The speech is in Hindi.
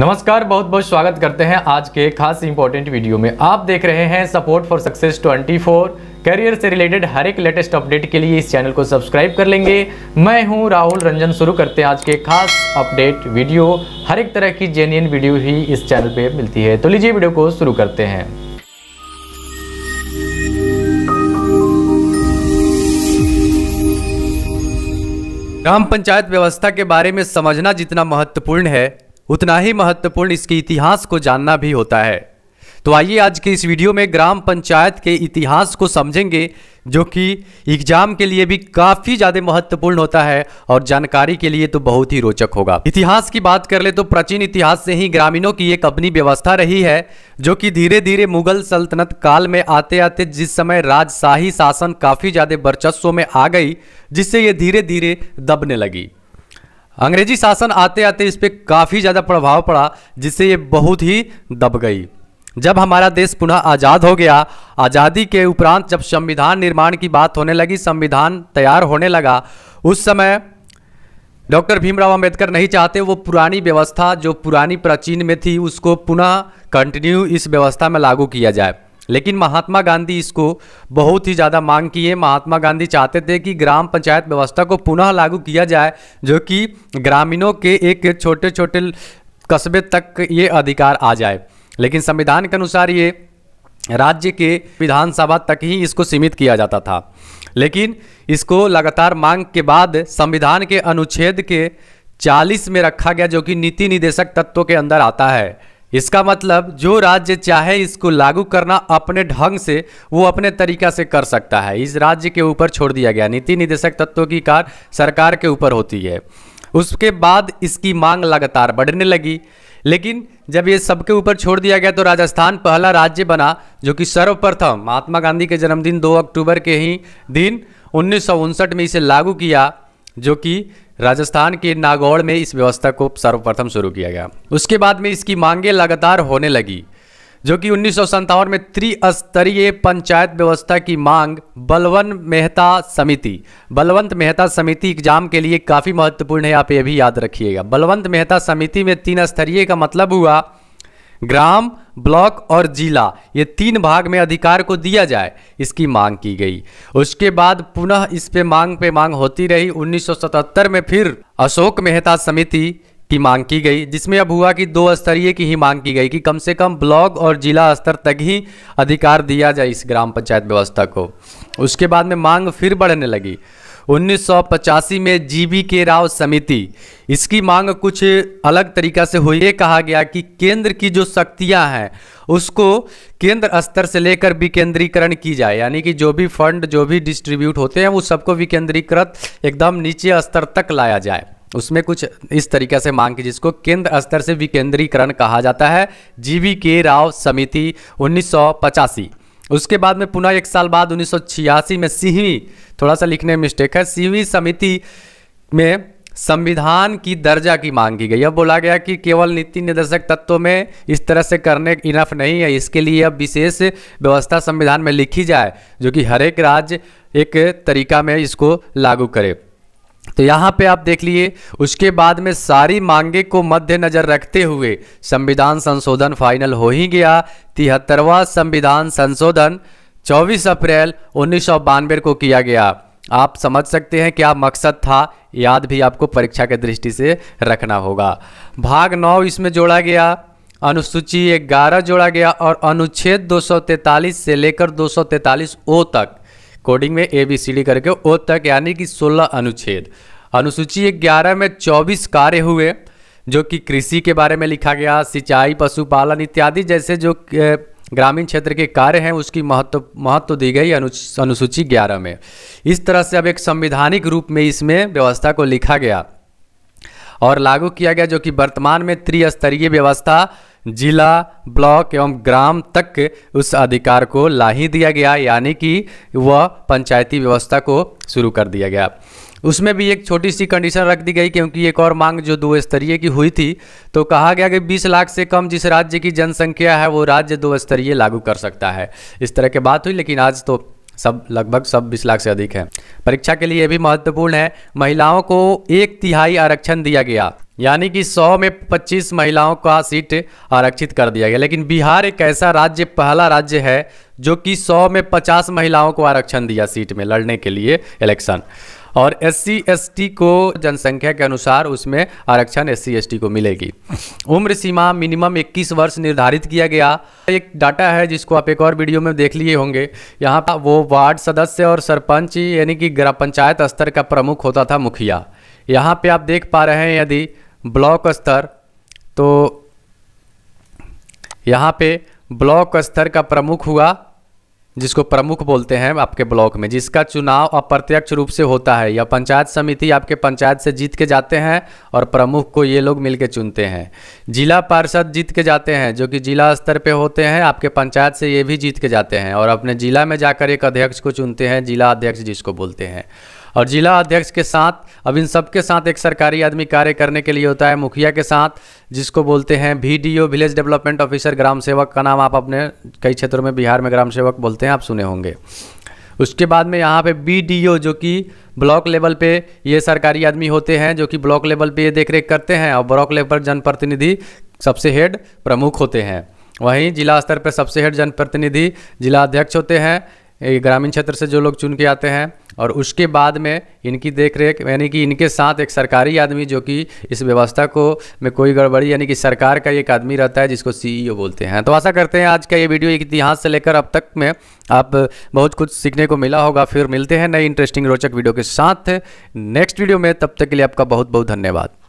नमस्कार बहुत बहुत स्वागत करते हैं आज के खास इंपॉर्टेंट वीडियो में आप देख रहे हैं सपोर्ट फॉर सक्सेस 24 करियर से रिलेटेड हर एक लेटेस्ट अपडेट के लिए इस चैनल को सब्सक्राइब कर लेंगे मैं हूं राहुल रंजन शुरू करते हैं आज के खास अपडेट वीडियो हर एक तरह की जेन्यन वीडियो ही इस चैनल पर मिलती है तो लीजिए वीडियो को शुरू करते हैं ग्राम पंचायत व्यवस्था के बारे में समझना जितना महत्वपूर्ण है उतना ही महत्वपूर्ण इसके इतिहास को जानना भी होता है तो आइए आज के इस वीडियो में ग्राम पंचायत के इतिहास को समझेंगे जो कि एग्जाम के लिए भी काफ़ी ज़्यादा महत्वपूर्ण होता है और जानकारी के लिए तो बहुत ही रोचक होगा इतिहास की बात कर ले तो प्राचीन इतिहास से ही ग्रामीणों की एक अपनी व्यवस्था रही है जो कि धीरे धीरे मुगल सल्तनत काल में आते आते जिस समय राजशाही शासन काफ़ी ज़्यादा वर्चस्व में आ गई जिससे ये धीरे धीरे दबने लगी अंग्रेजी शासन आते आते इस पर काफ़ी ज़्यादा प्रभाव पड़ा जिससे ये बहुत ही दब गई जब हमारा देश पुनः आज़ाद हो गया आज़ादी के उपरांत जब संविधान निर्माण की बात होने लगी संविधान तैयार होने लगा उस समय डॉक्टर भीमराव अंबेडकर नहीं चाहते वो पुरानी व्यवस्था जो पुरानी प्राचीन में थी उसको पुनः कंटिन्यू इस व्यवस्था में लागू किया जाए लेकिन महात्मा गांधी इसको बहुत ही ज़्यादा मांग की है महात्मा गांधी चाहते थे कि ग्राम पंचायत व्यवस्था को पुनः लागू किया जाए जो कि ग्रामीणों के एक छोटे छोटे कस्बे तक ये अधिकार आ जाए लेकिन संविधान के अनुसार ये राज्य के विधानसभा तक ही इसको सीमित किया जाता था लेकिन इसको लगातार मांग के बाद संविधान के अनुच्छेद के 40 में रखा गया जो कि नीति निदेशक तत्व के अंदर आता है इसका मतलब जो राज्य चाहे इसको लागू करना अपने ढंग से वो अपने तरीका से कर सकता है इस राज्य के ऊपर छोड़ दिया गया नीति निदेशक तत्वों की कार सरकार के ऊपर होती है उसके बाद इसकी मांग लगातार बढ़ने लगी लेकिन जब ये सबके ऊपर छोड़ दिया गया तो राजस्थान पहला राज्य बना जो कि सर्वप्रथम महात्मा गांधी के जन्मदिन 2 अक्टूबर के ही दिन उन्नीस में इसे लागू किया जो कि राजस्थान के नागौड़ में इस व्यवस्था को सर्वप्रथम शुरू किया गया उसके बाद में इसकी मांगे लगातार होने लगी जो कि उन्नीस में त्रिस्तरीय पंचायत व्यवस्था की मांग बलवंत मेहता समिति बलवंत मेहता समिति एग्जाम के लिए काफ़ी महत्वपूर्ण है आप ये भी याद रखिएगा बलवंत मेहता समिति में तीन स्तरीय का मतलब हुआ ग्राम ब्लॉक और जिला ये तीन भाग में अधिकार को दिया जाए इसकी मांग की गई उसके बाद पुनः इस पे मांग पे मांग होती रही 1977 में फिर अशोक मेहता समिति की मांग की गई जिसमें अब हुआ कि दो स्तरीय की ही मांग की गई कि कम से कम ब्लॉक और जिला स्तर तक ही अधिकार दिया जाए इस ग्राम पंचायत व्यवस्था को उसके बाद में मांग फिर बढ़ने लगी 1985 में जीबी के राव समिति इसकी मांग कुछ अलग तरीका से हुई ये कहा गया कि केंद्र की जो शक्तियां हैं उसको केंद्र स्तर से लेकर विकेंद्रीकरण की जाए यानी कि जो भी फंड जो भी डिस्ट्रीब्यूट होते हैं वो सबको विकेंद्रीकृत एकदम नीचे स्तर तक लाया जाए उसमें कुछ इस तरीके से मांग की जिसको केंद्र स्तर से विकेंद्रीकरण कहा जाता है जीवी के राव समिति उन्नीस उसके बाद में पुनः एक साल बाद उन्नीस में सीवी थोड़ा सा लिखने में मिस्टेक है सीवी समिति में संविधान की दर्जा की मांग की गई अब बोला गया कि केवल नीति निर्देशक तत्वों में इस तरह से करने इनफ नहीं है इसके लिए अब विशेष व्यवस्था संविधान में लिखी जाए जो कि हर एक राज्य एक तरीका में इसको लागू करे तो यहाँ पे आप देख लिए उसके बाद में सारी मांगे को मद्देनजर रखते हुए संविधान संशोधन फाइनल हो ही गया तिहत्तरवा संविधान संशोधन 24 अप्रैल उन्नीस को किया गया आप समझ सकते हैं क्या मकसद था याद भी आपको परीक्षा के दृष्टि से रखना होगा भाग नौ इसमें जोड़ा गया अनुसूची ग्यारह जोड़ा गया और अनुच्छेद 243 से लेकर 243 ओ तक कोडिंग में ए बी सी डी करके ओ तक यानी कि 16 अनुच्छेद अनुसूची ग्यारह में 24 कार्य हुए जो कि कृषि के बारे में लिखा गया सिंचाई पशुपालन इत्यादि जैसे जो ग्रामीण क्षेत्र के कार्य हैं उसकी महत्व महत्व दी गई अनुसूची ग्यारह में इस तरह से अब एक संवैधानिक रूप में इसमें व्यवस्था को लिखा गया और लागू किया गया जो कि वर्तमान में त्रिस्तरीय व्यवस्था जिला ब्लॉक एवं ग्राम तक उस अधिकार को ला ही दिया गया यानी कि वह पंचायती व्यवस्था को शुरू कर दिया गया उसमें भी एक छोटी सी कंडीशन रख दी गई क्योंकि एक और मांग जो दो स्तरीय की हुई थी तो कहा गया कि 20 लाख से कम जिस राज्य की जनसंख्या है वो राज्य दो स्तरीय लागू कर सकता है इस तरह की बात हुई लेकिन आज तो सब लगभग सब बीस लाख से अधिक है परीक्षा के लिए भी महत्वपूर्ण है महिलाओं को एक तिहाई आरक्षण दिया गया यानी कि 100 में 25 महिलाओं का सीट आरक्षित कर दिया गया लेकिन बिहार एक ऐसा राज्य पहला राज्य है जो कि 100 में 50 महिलाओं को आरक्षण दिया सीट में लड़ने के लिए इलेक्शन और एस सी को जनसंख्या के अनुसार उसमें आरक्षण एस सी को मिलेगी उम्र सीमा मिनिमम 21 वर्ष निर्धारित किया गया एक डाटा है जिसको आप एक और वीडियो में देख लिए होंगे यहाँ पर वो वार्ड सदस्य और सरपंच यानी कि ग्राम पंचायत स्तर का प्रमुख होता था मुखिया यहाँ पे आप देख पा रहे हैं यदि ब्लॉक स्तर तो यहाँ पे ब्लॉक स्तर का प्रमुख हुआ जिसको प्रमुख बोलते हैं आपके ब्लॉक में जिसका चुनाव अप्रत्यक्ष रूप से होता है या पंचायत समिति आपके पंचायत से जीत के जाते हैं और प्रमुख को ये लोग मिलके चुनते हैं जिला पार्षद जीत के जाते हैं जो कि जिला स्तर पे होते हैं आपके पंचायत से ये भी जीत के जाते हैं और अपने ज़िला में जाकर एक अध्यक्ष को चुनते हैं जिला अध्यक्ष जिसको बोलते हैं और जिला अध्यक्ष के साथ अब इन सब के साथ एक सरकारी आदमी कार्य करने के लिए होता है मुखिया के साथ जिसको बोलते हैं वी विलेज डेवलपमेंट ऑफिसर ग्राम सेवक का नाम आप अपने कई क्षेत्रों में बिहार में ग्राम सेवक बोलते हैं आप सुने होंगे उसके बाद में यहाँ पे बी जो कि ब्लॉक लेवल पे ये सरकारी आदमी होते हैं जो कि ब्लॉक लेवल पे ये देख रेख करते हैं और ब्लॉक लेवल पर जनप्रतिनिधि सबसे हेड प्रमुख होते हैं वहीं जिला स्तर पर सबसे हेड जनप्रतिनिधि जिला अध्यक्ष होते हैं ग्रामीण क्षेत्र से जो लोग चुन के आते हैं और उसके बाद में इनकी देख रेख यानी कि इनके साथ एक सरकारी आदमी जो कि इस व्यवस्था को में कोई गड़बड़ी यानी कि सरकार का एक आदमी रहता है जिसको सीईओ e बोलते हैं तो आशा करते हैं आज का ये वीडियो एक इतिहास से लेकर अब तक में आप बहुत कुछ सीखने को मिला होगा फिर मिलते हैं नई इंटरेस्टिंग रोचक वीडियो के साथ नेक्स्ट वीडियो में तब तक के लिए आपका बहुत बहुत धन्यवाद